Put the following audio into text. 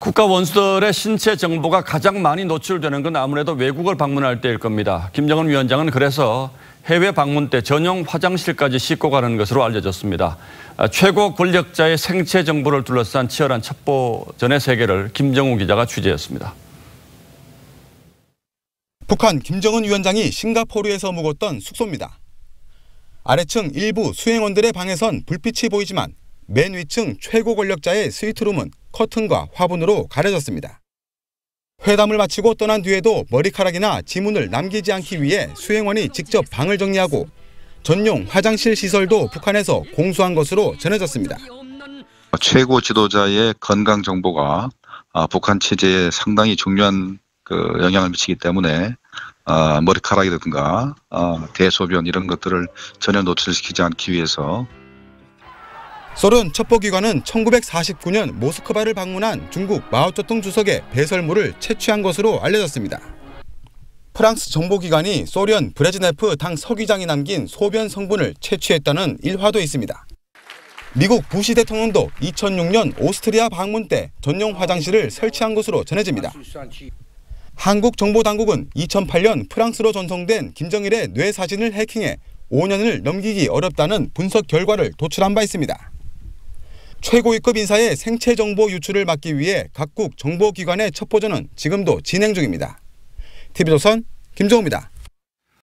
국가 원수들의 신체 정보가 가장 많이 노출되는 건 아무래도 외국을 방문할 때일 겁니다. 김정은 위원장은 그래서 해외 방문 때 전용 화장실까지 씻고 가는 것으로 알려졌습니다. 아, 최고 권력자의 생체 정보를 둘러싼 치열한 첩보전의 세계를 김정우 기자가 취재했습니다. 북한 김정은 위원장이 싱가포르에서 묵었던 숙소입니다. 아래층 일부 수행원들의 방에선 불빛이 보이지만 맨 위층 최고 권력자의 스위트룸은 커튼과 화분으로 가려졌습니다. 회담을 마치고 떠난 뒤에도 머리카락이나 지문을 남기지 않기 위해 수행원이 직접 방을 정리하고 전용 화장실 시설도 북한에서 공수한 것으로 전해졌습니다. 최고 지도자의 건강 정보가 아, 북한 체제에 상당히 중요한 그 영향을 미치기 때문에 아, 머리카락이라든가 아, 대소변 이런 것들을 전혀 노출시키지 않기 위해서 소련 첩보기관은 1949년 모스크바를 방문한 중국 마오쩌둥 주석의 배설물을 채취한 것으로 알려졌습니다. 프랑스 정보기관이 소련 브레즈네프 당 서기장이 남긴 소변 성분을 채취했다는 일화도 있습니다. 미국 부시 대통령도 2006년 오스트리아 방문 때 전용 화장실을 설치한 것으로 전해집니다. 한국 정보 당국은 2008년 프랑스로 전송된 김정일의 뇌 사진을 해킹해 5년을 넘기기 어렵다는 분석 결과를 도출한 바 있습니다. 최고위급 인사의 생체 정보 유출을 막기 위해 각국 정보기관의 첩보전은 지금도 진행 중입니다. TV조선 김종호입니다.